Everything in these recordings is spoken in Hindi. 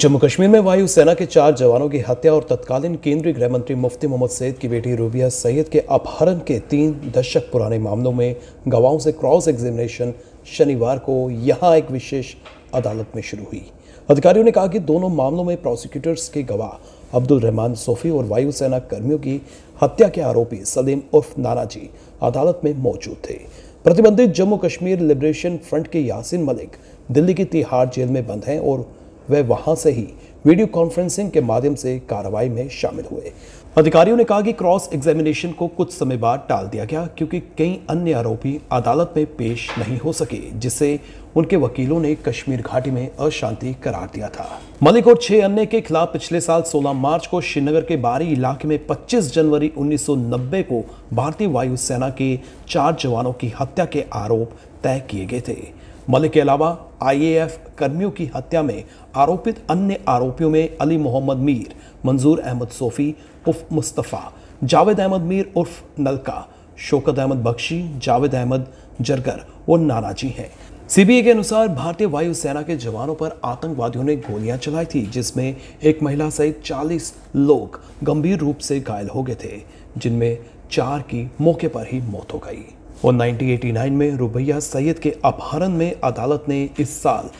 जम्मू कश्मीर में वायुसेना के चार जवानों की हत्या और तत्कालीन केंद्रीय गृह मंत्री मुफ्ती मोहम्मद सैद की बेटी रूबिया सैयद के अपहरण के तीन दशक पुराने मामलों में गवाहों से क्रॉस एग्जामिनेशन शनिवार को यहां एक विशेष अदालत में शुरू हुई अधिकारियों ने कहा कि दोनों मामलों में प्रोसिक्यूटर्स के गवाह अब्दुल रहमान सोफी और वायुसेना कर्मियों की हत्या के आरोपी सलीम उर्फ नानाजी अदालत में मौजूद थे प्रतिबंधित जम्मू कश्मीर लिबरेशन फ्रंट के यासिन मलिक दिल्ली की तिहाड़ जेल में बंद हैं और वे वहां से ही वीडियो कॉन्फ्रेंसिंग के माध्यम से कार्रवाई में शामिल हुए अधिकारियों ने कहा कि क्रॉस एग्जामिनेशन को कुछ समय बाद टाल दिया गया क्योंकि कई अन्य आरोपी अदालत में पेश नहीं हो सके जिससे उनके वकीलों ने कश्मीर घाटी में अशांति करार दिया था मलिक और छह अन्य के खिलाफ पिछले साल 16 मार्च को श्रीनगर के बारी इलाके में 25 जनवरी 1990 को भारतीय वायुसेना के चार जवानों की हत्या के आरोप तय किए गए थे मलिक के अलावा आईएएफ कर्मियों की हत्या में आरोपित अन्य आरोपियों में अली मोहम्मद मीर मंजूर अहमद सोफ़ी उर्फ मुस्तफ़ा जावेद अहमद मीर उर्फ नलका शोकत अहमद बख्शी जावेद अहमद जरगर और नानाजी हैं सीबीए के अनुसार भारतीय वायुसेना के जवानों पर आतंकवादियों ने गोलियां चलाई थी जिसमें एक महिला सहित 40 लोग गंभीर रूप से घायल हो गए थे जिनमें चार की मौके पर ही मौत हो गई और 1989 में रुबैया सैयद के अपहरण में अदालत ने इस साल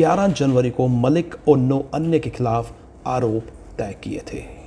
11 जनवरी को मलिक और नौ अन्य के खिलाफ आरोप तय किए थे